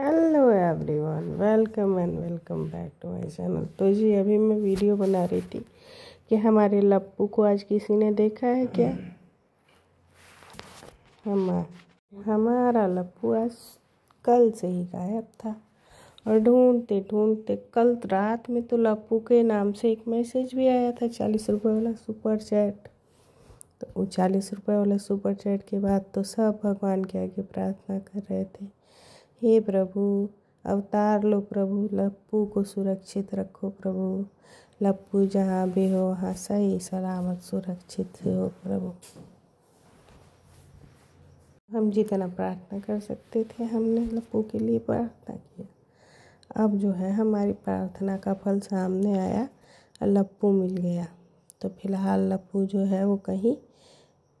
hello everyone welcome and welcome back to my channel तो जी अभी मैं वीडियो बना रही थी कि हमारे लप्पू को आज किसी ने देखा है क्या हम हमारा लप्पू आज कल से ही गायब था और ढूंढते ढूंढते कल रात में तो लप्पू के नाम से एक मैसेज भी आया था चालीस रुपये वाला सुपर चैट तो वो चालीस रुपये वाला सुपर चैट के बाद तो सब भगवान के आगे प्रार्थना कर रहे थे हे प्रभु अवतार लो प्रभु लप्पू को सुरक्षित रखो प्रभु लप्पू जहाँ भी हो वहाँ सही सलामत सुरक्षित हो प्रभु हम जितना प्रार्थना कर सकते थे हमने लप्पू के लिए प्रार्थना किया अब जो है हमारी प्रार्थना का फल सामने आया और लप्पू मिल गया तो फिलहाल लप्पू जो है वो कहीं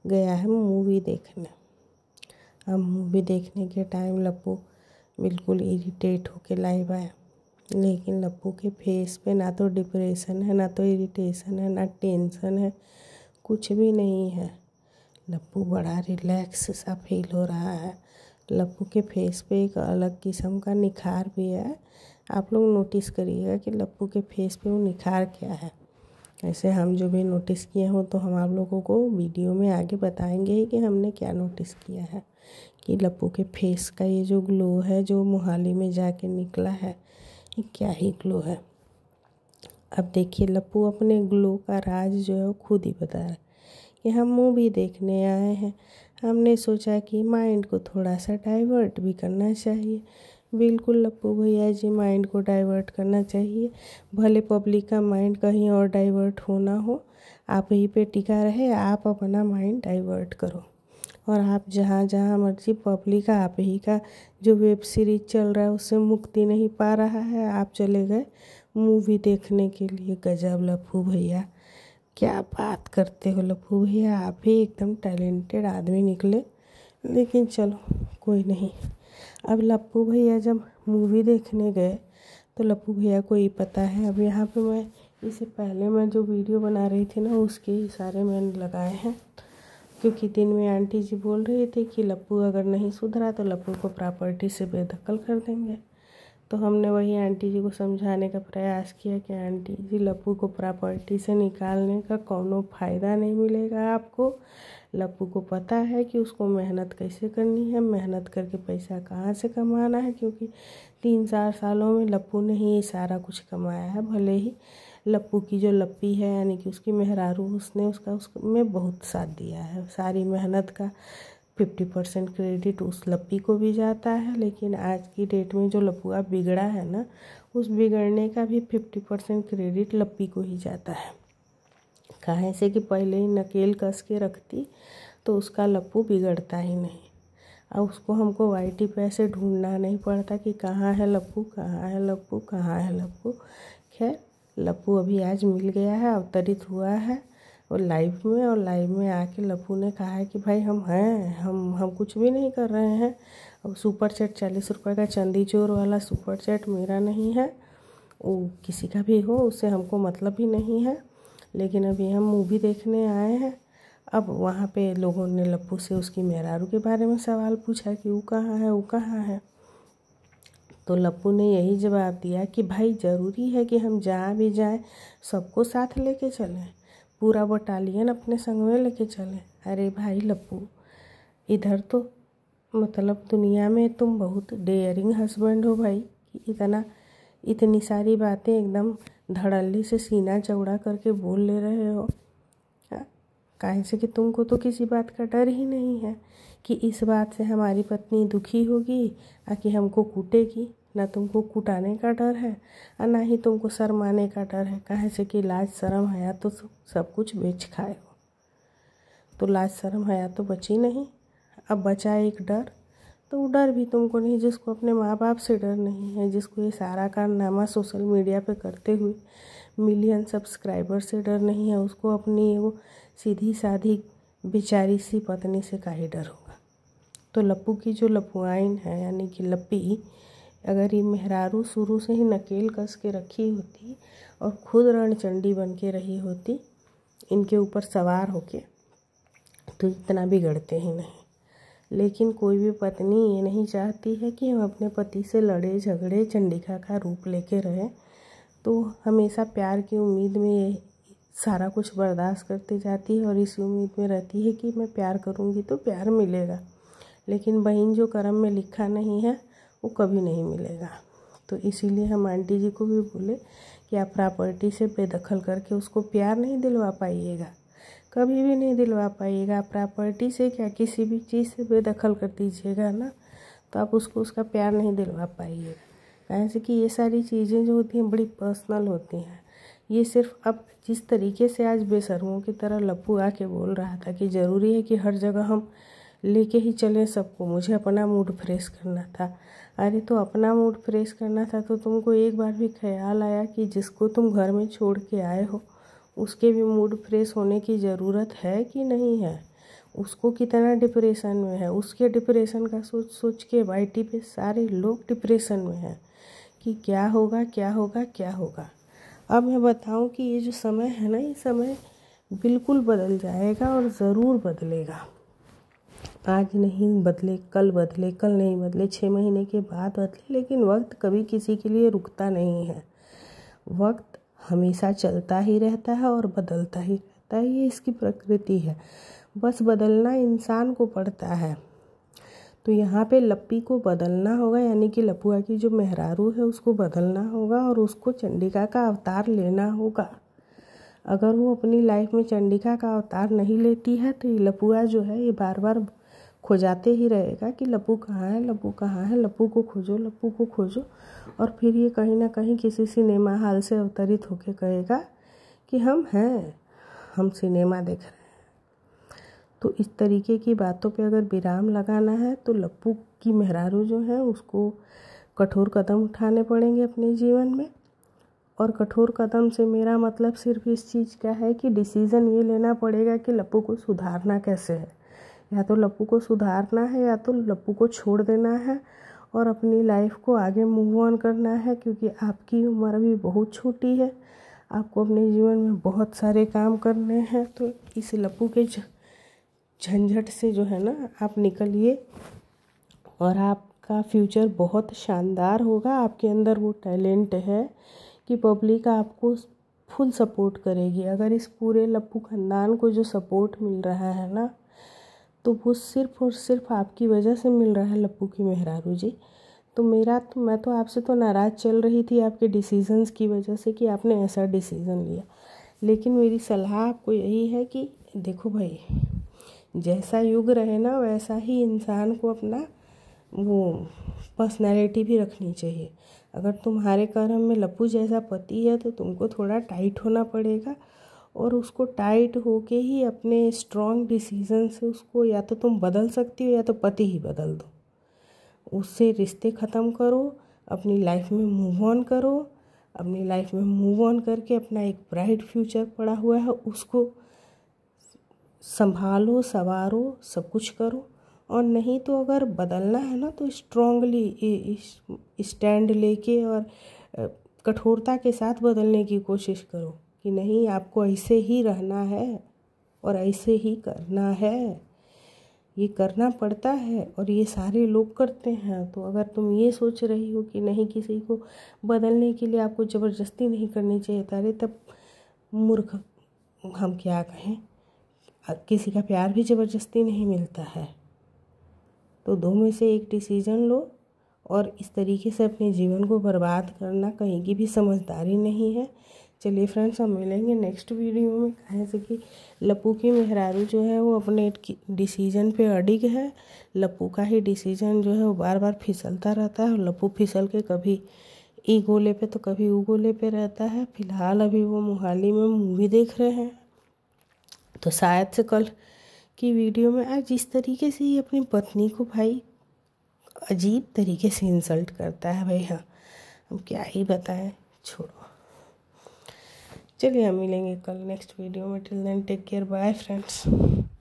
गया है मूवी देखने अब मूवी देखने के टाइम लप्पू बिल्कुल इरिटेट होके लाइव आया लेकिन लप्पू के फेस पे ना तो डिप्रेशन है ना तो इरिटेशन है ना टेंशन है कुछ भी नहीं है लप्पू बड़ा रिलैक्स सा फील हो रहा है लप्पू के फेस पे एक अलग किस्म का निखार भी है आप लोग नोटिस करिएगा कि लप्पू के फेस पे वो निखार क्या है ऐसे हम जो भी नोटिस किए हों तो हम आप लोगों को वीडियो में आगे बताएंगे ही कि हमने क्या नोटिस किया है कि लप्पू के फेस का ये जो ग्लो है जो मोहाली में जाके निकला है ये क्या ही ग्लो है अब देखिए लप्पू अपने ग्लो का राज जो है वो खुद ही बता रहा है कि हम मूवी देखने आए हैं हमने सोचा कि माइंड को थोड़ा सा डाइवर्ट भी करना चाहिए बिल्कुल लप्पू भैया जी माइंड को डाइवर्ट करना चाहिए भले पब्लिक का माइंड कहीं और डाइवर्ट होना हो आप ही पे टिका रहे आप अपना माइंड डाइवर्ट करो और आप जहाँ जहाँ मर्ज़ी पब्लिक आप ही का जो वेब सीरीज चल रहा है उससे मुक्ति नहीं पा रहा है आप चले गए मूवी देखने के लिए गजब लफू भैया क्या बात करते हो लफू भैया आप ही एकदम टैलेंटेड आदमी निकले लेकिन चलो कोई नहीं अब लप्पू भैया जब मूवी देखने गए तो लप्पू भैया को ये पता है अब यहाँ पे मैं इसे पहले मैं जो वीडियो बना रही थी ना उसके इशारे मैंने लगाए हैं क्योंकि दिन में आंटी जी बोल रही थी कि लप्पू अगर नहीं सुधरा तो लप्पू को प्रॉपर्टी से बेदखल कर देंगे तो हमने वही आंटी जी को समझाने का प्रयास किया कि आंटी जी लप्पू को प्रॉपर्टी से निकालने का कोनो फ़ायदा नहीं मिलेगा आपको लप्पू को पता है कि उसको मेहनत कैसे करनी है मेहनत करके पैसा कहाँ से कमाना है क्योंकि तीन चार सालों में लप्पू ने ही सारा कुछ कमाया है भले ही लप्पू की जो लप्पी है यानी कि उसकी मेहरारू उसने उसका उसमें बहुत साथ दिया है सारी मेहनत का फिफ्टी परसेंट क्रेडिट उस लप्पी को भी जाता है लेकिन आज की डेट में जो लपुआ बिगड़ा है ना उस बिगड़ने का भी फिफ्टी परसेंट क्रेडिट लप्पी को ही जाता है कहा से कि पहले ही नकेल कस के रखती तो उसका लप्पू बिगड़ता ही नहीं अब उसको हमको वाई टी पे ऐसे ढूंढना नहीं पड़ता कि कहाँ है लप्पू कहाँ है लप्पू कहाँ है लप्पू खैर लप्पू अभी आज मिल गया है अवतरित हुआ है और लाइव में और लाइव में आके लप्पू ने कहा है कि भाई हम हैं हम हम कुछ भी नहीं कर रहे हैं अब सुपर चैट चालीस रुपये का चंदी चोर वाला सुपर चैट मेरा नहीं है वो किसी का भी हो उससे हमको मतलब ही नहीं है लेकिन अभी हम मूवी देखने आए हैं अब वहाँ पे लोगों ने लप्पू से उसकी मेहरारू के बारे में सवाल पूछा कि वो कहाँ है वो कहाँ है तो लप्पू ने यही जवाब दिया कि भाई ज़रूरी है कि हम जहाँ भी जाएं सबको साथ लेके चलें पूरा बटालियन अपने संग में लेके चलें अरे भाई लप्पू इधर तो मतलब दुनिया में तुम बहुत डेयरिंग हस्बैंड हो भाई कि इतना इतनी सारी बातें एकदम धड़ल्ले से सीना चौड़ा करके बोल ले रहे हो काहे से कि तुमको तो किसी बात का डर ही नहीं है कि इस बात से हमारी पत्नी दुखी होगी आ कि हमको कूटेगी ना तुमको कुटाने का डर है और ना ही तुमको शर्माने का डर है काहे से कि लाज शर्म हया तो सब कुछ बेच खाए हो तो लाज शर्म हया तो बची नहीं अब बचा एक डर तो वो डर भी तुमको नहीं जिसको अपने माँ बाप से डर नहीं है जिसको ये सारा कारनामा सोशल मीडिया पे करते हुए मिलियन सब्सक्राइबर से डर नहीं है उसको अपनी वो सीधी साधी बेचारी सी पत्नी से का ही डर होगा तो लप्पू की जो लपुआइन है यानी कि लप्पी अगर ये मेहरारू शुरू से ही नकेल कस के रखी होती और खुद रणचंडी बन के रही होती इनके ऊपर सवार होके तो इतना बिगड़ते ही नहीं लेकिन कोई भी पत्नी ये नहीं चाहती है कि हम अपने पति से लड़े झगड़े चंडिका का रूप लेके रहे तो हमेशा प्यार की उम्मीद में ये सारा कुछ बर्दाश्त करती जाती है और इसी उम्मीद में रहती है कि मैं प्यार करूँगी तो प्यार मिलेगा लेकिन बहन जो कर्म में लिखा नहीं है वो कभी नहीं मिलेगा तो इसीलिए हम आंटी जी को भी बोले कि आप प्रॉपर्टी से बेदखल करके उसको प्यार नहीं दिलवा पाइएगा कभी भी नहीं दिलवा पाइएगा प्रॉपर्टी से क्या किसी भी चीज़ से बेदखल कर दीजिएगा ना तो आप उसको उसका प्यार नहीं दिलवा पाइएगा ऐसे कि ये सारी चीज़ें जो होती हैं बड़ी पर्सनल होती हैं ये सिर्फ अब जिस तरीके से आज बेसरुओं की तरह लप्पू आके बोल रहा था कि ज़रूरी है कि हर जगह हम लेके ही चले सबको मुझे अपना मूड फ्रेश करना था अरे तो अपना मूड फ्रेश करना था तो तुमको एक बार भी ख्याल आया कि जिसको तुम घर में छोड़ के आए हो उसके भी मूड फ्रेश होने की ज़रूरत है कि नहीं है उसको कितना डिप्रेशन में है उसके डिप्रेशन का सोच सोच के वाई पे सारे लोग डिप्रेशन में हैं कि क्या होगा क्या होगा क्या होगा अब मैं बताऊं कि ये जो समय है ना ये समय बिल्कुल बदल जाएगा और ज़रूर बदलेगा आज नहीं बदले कल बदले कल नहीं बदले छः महीने के बाद बदले लेकिन वक्त कभी किसी के लिए रुकता नहीं है वक्त हमेशा चलता ही रहता है और बदलता ही रहता है ये इसकी प्रकृति है बस बदलना इंसान को पड़ता है तो यहाँ पे लप्पी को बदलना होगा यानी कि लपुआ की जो मेहरारू है उसको बदलना होगा और उसको चंडिका का अवतार लेना होगा अगर वो अपनी लाइफ में चंडिका का अवतार नहीं लेती है तो ये लपुआ जो है ये बार बार खोजाते ही रहेगा कि लपू कहाँ है लप्पू कहाँ है लपू को खोजो लप्पू को खोजो और फिर ये कहीं ना कहीं किसी सिनेमा हॉल से अवतरित होके कहेगा कि हम हैं हम सिनेमा देख रहे हैं तो इस तरीके की बातों पे अगर विराम लगाना है तो लप्पू की मेहरारू जो है उसको कठोर कदम उठाने पड़ेंगे अपने जीवन में और कठोर कदम से मेरा मतलब सिर्फ इस चीज़ का है कि डिसीज़न ये लेना पड़ेगा कि लप्पू को सुधारना कैसे है या तो लप्पू को सुधारना है या तो लप्पू को छोड़ देना है और अपनी लाइफ को आगे मूव ऑन करना है क्योंकि आपकी उम्र अभी बहुत छोटी है आपको अपने जीवन में बहुत सारे काम करने हैं तो इस लप्पू के झंझट से जो है ना आप निकलिए और आपका फ्यूचर बहुत शानदार होगा आपके अंदर वो टैलेंट है कि पब्लिक आपको फुल सपोर्ट करेगी अगर इस पूरे लप्पू खानदान को जो सपोर्ट मिल रहा है ना तो वो सिर्फ और सिर्फ आपकी वजह से मिल रहा है लप्पू की मेहरारू जी तो मेरा तो मैं तो आपसे तो नाराज़ चल रही थी आपके डिसीजंस की वजह से कि आपने ऐसा डिसीज़न लिया लेकिन मेरी सलाह आपको यही है कि देखो भाई जैसा युग रहे ना वैसा ही इंसान को अपना वो पर्सनैलिटी भी रखनी चाहिए अगर तुम्हारे कर्म में लपू जैसा पति है तो तुमको थोड़ा टाइट होना पड़ेगा और उसको टाइट होके ही अपने स्ट्रॉन्ग डिसीजन से उसको या तो तुम बदल सकती हो या तो पति ही बदल दो उससे रिश्ते ख़त्म करो अपनी लाइफ में मूव ऑन करो अपनी लाइफ में मूव ऑन करके अपना एक ब्राइट फ्यूचर पड़ा हुआ है उसको संभालो संवारो सब कुछ करो और नहीं तो अगर बदलना है ना तो स्ट्रांगली स्टैंड लेके और कठोरता के साथ बदलने की कोशिश करो कि नहीं आपको ऐसे ही रहना है और ऐसे ही करना है ये करना पड़ता है और ये सारे लोग करते हैं तो अगर तुम ये सोच रही हो कि नहीं किसी को बदलने के लिए आपको ज़बरदस्ती नहीं करनी चाहिए तारे तब मूर्ख हम क्या कहें किसी का प्यार भी ज़बरदस्ती नहीं मिलता है तो दो में से एक डिसीज़न लो और इस तरीके से अपने जीवन को बर्बाद करना कहीं की भी समझदारी नहीं है चलिए फ्रेंड्स हम मिलेंगे नेक्स्ट वीडियो में कहें से कि लप्पू की मेहरारू जो है वो अपने डिसीजन पे अडिग है लप्पू का ही डिसीजन जो है वो बार बार फिसलता रहता है और लप्पू फिसल के कभी ई गोले पे तो कभी ऊ गोले पे रहता है फिलहाल अभी वो मोहाली में मूवी देख रहे हैं तो शायद से कल की वीडियो में आज जिस तरीके से ही अपनी पत्नी को भाई अजीब तरीके से इंसल्ट करता है भाई हाँ हम क्या ही बताएं छोड़ो चलिए हम मिलेंगे कल नेक्स्ट वीडियो में till then take care bye friends